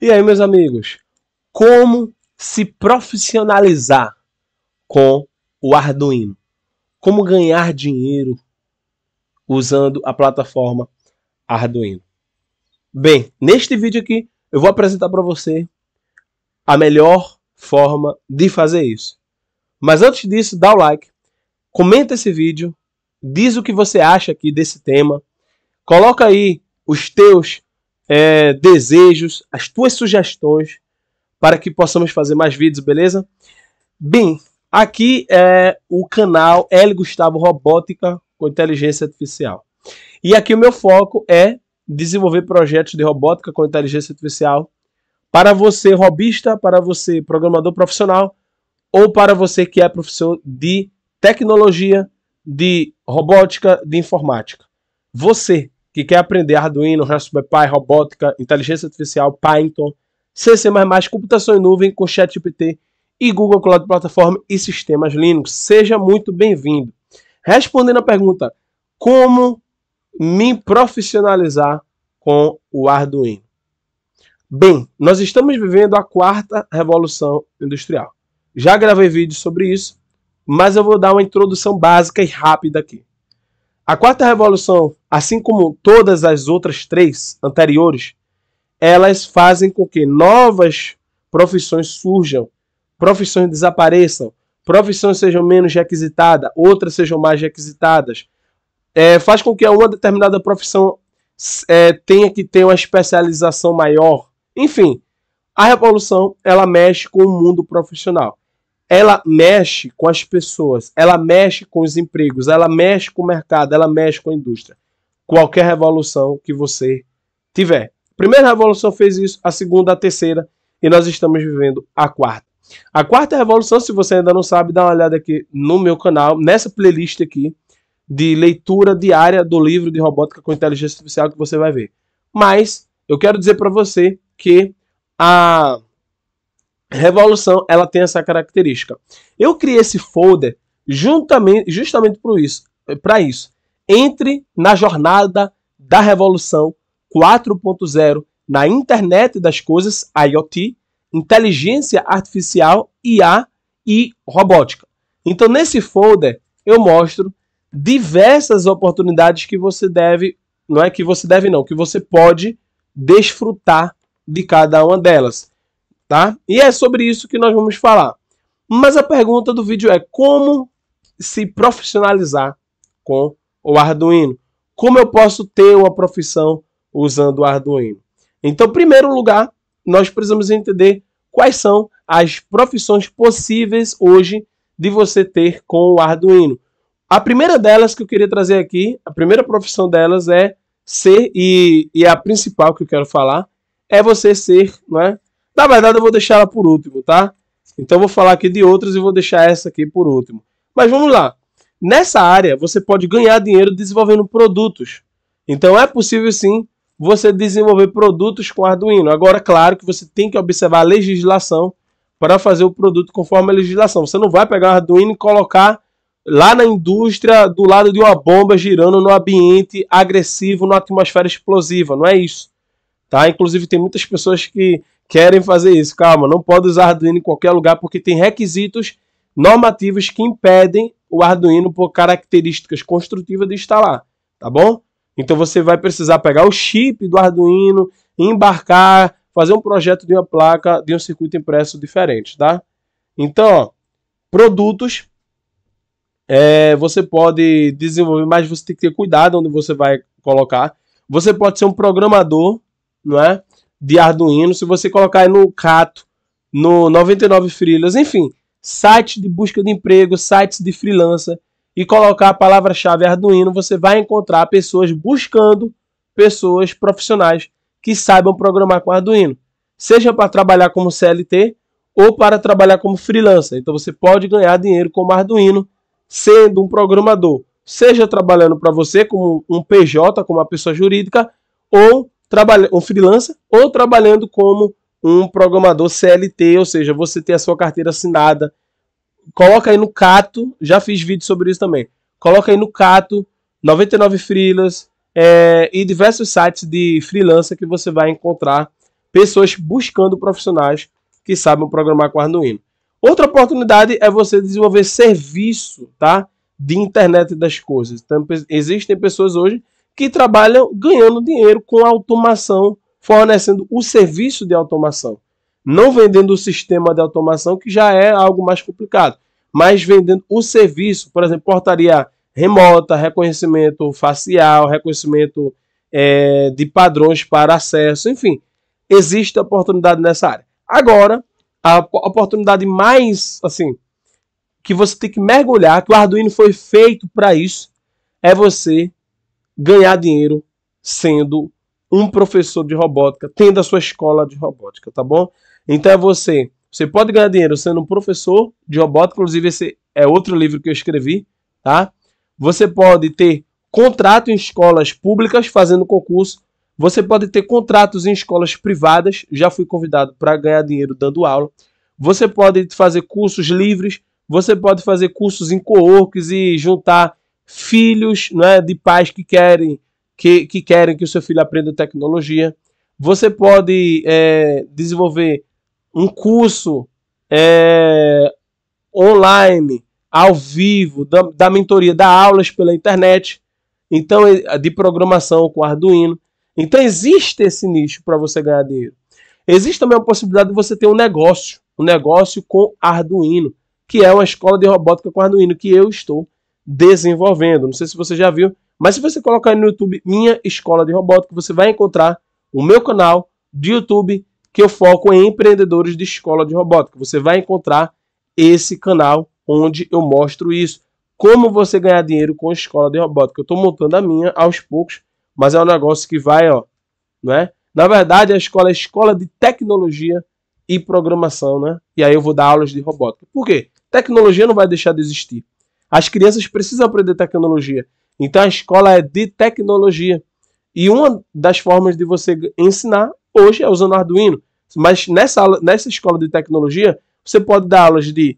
E aí, meus amigos, como se profissionalizar com o Arduino? Como ganhar dinheiro usando a plataforma Arduino? Bem, neste vídeo aqui eu vou apresentar para você a melhor forma de fazer isso. Mas antes disso, dá o like, comenta esse vídeo, diz o que você acha aqui desse tema, coloca aí os teus é, desejos, as tuas sugestões para que possamos fazer mais vídeos, beleza? Bem, aqui é o canal L Gustavo Robótica com Inteligência Artificial. E aqui o meu foco é desenvolver projetos de robótica com inteligência artificial para você robista, para você programador profissional ou para você que é professor de tecnologia, de robótica, de informática. Você que quer aprender Arduino, Raspberry Pi, robótica, inteligência artificial, Python, CC++, computação em nuvem com ChatGPT e Google Cloud Platform e sistemas Linux. Seja muito bem-vindo. Respondendo à pergunta, como me profissionalizar com o Arduino? Bem, nós estamos vivendo a quarta revolução industrial. Já gravei vídeo sobre isso, mas eu vou dar uma introdução básica e rápida aqui. A quarta revolução, assim como todas as outras três anteriores, elas fazem com que novas profissões surjam, profissões desapareçam, profissões sejam menos requisitadas, outras sejam mais requisitadas. É, faz com que uma determinada profissão é, tenha que ter uma especialização maior. Enfim, a revolução ela mexe com o mundo profissional ela mexe com as pessoas, ela mexe com os empregos, ela mexe com o mercado, ela mexe com a indústria. Qualquer revolução que você tiver. A primeira revolução fez isso, a segunda, a terceira, e nós estamos vivendo a quarta. A quarta revolução, se você ainda não sabe, dá uma olhada aqui no meu canal, nessa playlist aqui de leitura diária do livro de robótica com inteligência artificial que você vai ver. Mas eu quero dizer para você que a Revolução, ela tem essa característica. Eu criei esse folder juntamente, justamente para isso, para isso. Entre na jornada da Revolução 4.0 na internet das coisas, IoT, inteligência artificial, IA e robótica. Então, nesse folder, eu mostro diversas oportunidades que você deve, não é que você deve não, que você pode desfrutar de cada uma delas tá? E é sobre isso que nós vamos falar. Mas a pergunta do vídeo é como se profissionalizar com o Arduino? Como eu posso ter uma profissão usando o Arduino? Então, em primeiro lugar, nós precisamos entender quais são as profissões possíveis hoje de você ter com o Arduino. A primeira delas que eu queria trazer aqui, a primeira profissão delas é ser, e, e é a principal que eu quero falar, é você ser não é? Na verdade, eu vou deixar ela por último, tá? Então, vou falar aqui de outras e vou deixar essa aqui por último. Mas vamos lá. Nessa área, você pode ganhar dinheiro desenvolvendo produtos. Então, é possível sim você desenvolver produtos com Arduino. Agora, claro que você tem que observar a legislação para fazer o produto conforme a legislação. Você não vai pegar o Arduino e colocar lá na indústria do lado de uma bomba girando no ambiente agressivo, na atmosfera explosiva. Não é isso. Tá? Inclusive, tem muitas pessoas que querem fazer isso. Calma, não pode usar Arduino em qualquer lugar porque tem requisitos normativos que impedem o Arduino por características construtivas de instalar, tá bom? Então você vai precisar pegar o chip do Arduino, embarcar, fazer um projeto de uma placa, de um circuito impresso diferente, tá? Então, ó, produtos, é, você pode desenvolver, mas você tem que ter cuidado onde você vai colocar. Você pode ser um programador, não é? de Arduino, se você colocar aí no Cato, no 99 Freelas, enfim, site de busca de emprego, sites de freelancer e colocar a palavra-chave Arduino, você vai encontrar pessoas buscando pessoas profissionais que saibam programar com Arduino, seja para trabalhar como CLT ou para trabalhar como freelancer. Então você pode ganhar dinheiro como Arduino sendo um programador, seja trabalhando para você como um PJ, como uma pessoa jurídica, ou trabalhando um freelancer ou trabalhando como um programador CLT, ou seja, você tem a sua carteira assinada. Coloca aí no Cato, já fiz vídeo sobre isso também. Coloca aí no Cato 99 freelas é, e diversos sites de freelancer que você vai encontrar pessoas buscando profissionais que sabem programar com Arduino. Outra oportunidade é você desenvolver serviço, tá? De internet das coisas. Então, existem pessoas hoje que trabalham ganhando dinheiro com automação, fornecendo o serviço de automação. Não vendendo o sistema de automação, que já é algo mais complicado, mas vendendo o serviço, por exemplo, portaria remota, reconhecimento facial, reconhecimento é, de padrões para acesso, enfim, existe oportunidade nessa área. Agora, a oportunidade mais, assim, que você tem que mergulhar, que o Arduino foi feito para isso, é você ganhar dinheiro sendo um professor de robótica, tendo a sua escola de robótica, tá bom? Então é você. Você pode ganhar dinheiro sendo um professor de robótica, inclusive esse é outro livro que eu escrevi, tá? Você pode ter contrato em escolas públicas fazendo concurso. Você pode ter contratos em escolas privadas. Já fui convidado para ganhar dinheiro dando aula. Você pode fazer cursos livres. Você pode fazer cursos em co-works e juntar filhos né, de pais que querem que, que querem que o seu filho aprenda tecnologia. Você pode é, desenvolver um curso é, online, ao vivo, da, da mentoria, da aulas pela internet, então de programação com Arduino. Então existe esse nicho para você ganhar dinheiro. Existe também a possibilidade de você ter um negócio, um negócio com Arduino, que é uma escola de robótica com Arduino, que eu estou desenvolvendo. Não sei se você já viu, mas se você colocar no YouTube Minha Escola de Robótica, você vai encontrar o meu canal de YouTube que eu foco em empreendedores de escola de robótica. Você vai encontrar esse canal onde eu mostro isso. Como você ganhar dinheiro com escola de robótica. Eu estou montando a minha aos poucos, mas é um negócio que vai, ó, não é? Na verdade, a escola é a escola de tecnologia e programação, né? E aí eu vou dar aulas de robótica. Por quê? Tecnologia não vai deixar de existir. As crianças precisam aprender tecnologia. Então a escola é de tecnologia. E uma das formas de você ensinar hoje é usando Arduino. Mas nessa, aula, nessa escola de tecnologia, você pode dar aulas de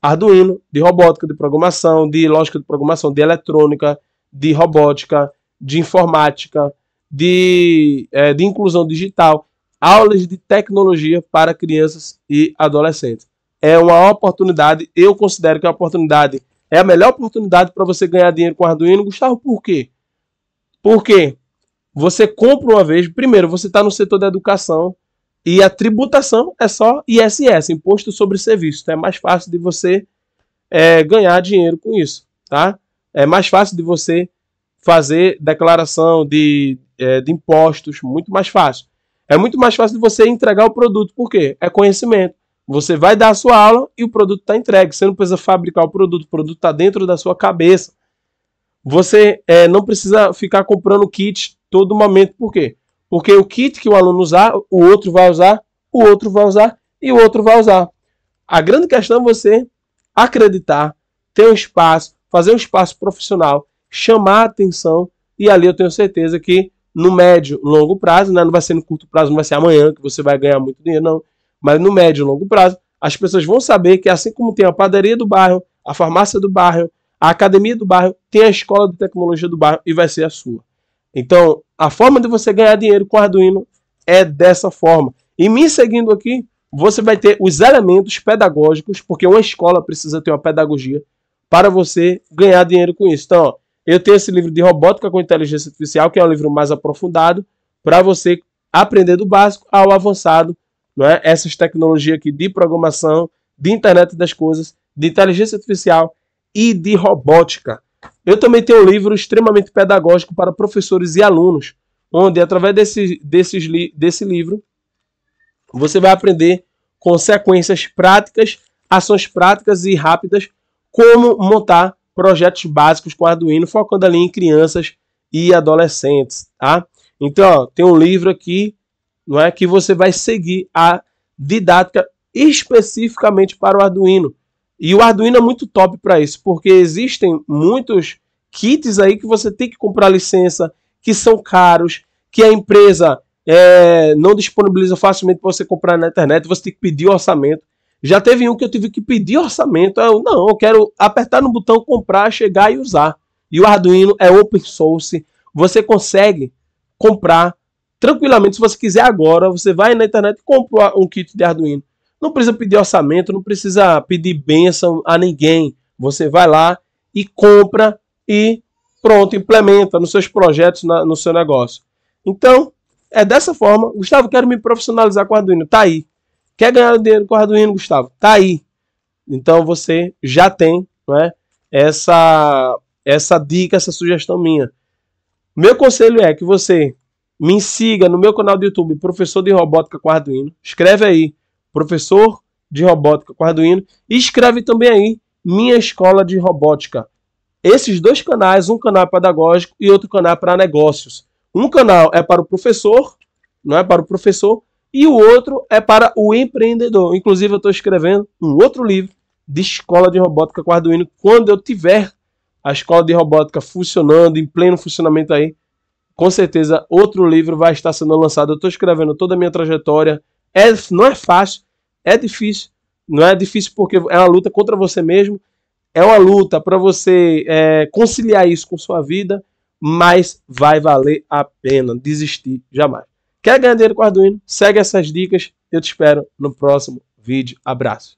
Arduino, de robótica, de programação, de lógica de programação, de eletrônica, de robótica, de informática, de, é, de inclusão digital, aulas de tecnologia para crianças e adolescentes. É uma oportunidade, eu considero que é uma oportunidade é a melhor oportunidade para você ganhar dinheiro com Arduino. Gustavo, por quê? Porque você compra uma vez, primeiro, você está no setor da educação e a tributação é só ISS, Imposto sobre Serviço. Então tá? é mais fácil de você é, ganhar dinheiro com isso, tá? É mais fácil de você fazer declaração de, é, de impostos, muito mais fácil. É muito mais fácil de você entregar o produto, porque é conhecimento. Você vai dar a sua aula e o produto está entregue. Você não precisa fabricar o produto, o produto está dentro da sua cabeça. Você é, não precisa ficar comprando kit todo momento, por quê? Porque o kit que o aluno usar, o outro vai usar, o outro vai usar e o outro vai usar. A grande questão é você acreditar, ter um espaço, fazer um espaço profissional, chamar a atenção e ali eu tenho certeza que no médio, longo prazo, né, não vai ser no curto prazo, não vai ser amanhã que você vai ganhar muito dinheiro, não mas no médio e longo prazo, as pessoas vão saber que assim como tem a padaria do bairro, a farmácia do bairro, a academia do bairro, tem a escola de tecnologia do bairro e vai ser a sua. Então, a forma de você ganhar dinheiro com Arduino é dessa forma. E me seguindo aqui, você vai ter os elementos pedagógicos, porque uma escola precisa ter uma pedagogia para você ganhar dinheiro com isso. Então, ó, eu tenho esse livro de robótica com inteligência artificial, que é um livro mais aprofundado, para você aprender do básico ao avançado não é? essas tecnologias aqui de programação, de internet das coisas, de inteligência artificial e de robótica. Eu também tenho um livro extremamente pedagógico para professores e alunos, onde através desse, desse livro você vai aprender consequências práticas, ações práticas e rápidas, como montar projetos básicos com Arduino, focando ali em crianças e adolescentes, tá? Então, ó, tem um livro aqui não é que você vai seguir a didática especificamente para o Arduino. E o Arduino é muito top para isso, porque existem muitos kits aí que você tem que comprar licença, que são caros, que a empresa é, não disponibiliza facilmente para você comprar na internet, você tem que pedir orçamento. Já teve um que eu tive que pedir orçamento. Eu, não, eu quero apertar no botão comprar, chegar e usar. E o Arduino é open source. Você consegue comprar tranquilamente, se você quiser agora, você vai na internet e compra um kit de Arduino. Não precisa pedir orçamento, não precisa pedir bênção a ninguém. Você vai lá e compra e pronto, implementa nos seus projetos, na, no seu negócio. Então, é dessa forma. Gustavo, quero me profissionalizar com Arduino. Tá aí. Quer ganhar dinheiro com Arduino, Gustavo? Tá aí. Então você já tem né, essa, essa dica, essa sugestão minha. Meu conselho é que você me siga no meu canal do YouTube, Professor de Robótica com Arduino. Escreve aí, Professor de Robótica com Arduino. E escreve também aí, Minha Escola de Robótica. Esses dois canais, um canal é pedagógico e outro canal é para negócios. Um canal é para o professor, não é para o professor, e o outro é para o empreendedor. Inclusive, eu estou escrevendo um outro livro de escola de robótica com Arduino. Quando eu tiver a escola de robótica funcionando, em pleno funcionamento aí, com certeza outro livro vai estar sendo lançado. Eu estou escrevendo toda a minha trajetória. É, não é fácil, é difícil. Não é difícil porque é uma luta contra você mesmo. É uma luta para você é, conciliar isso com sua vida, mas vai valer a pena. Desistir jamais. Quer ganhar dinheiro com Arduino? Segue essas dicas. Eu te espero no próximo vídeo. Abraço.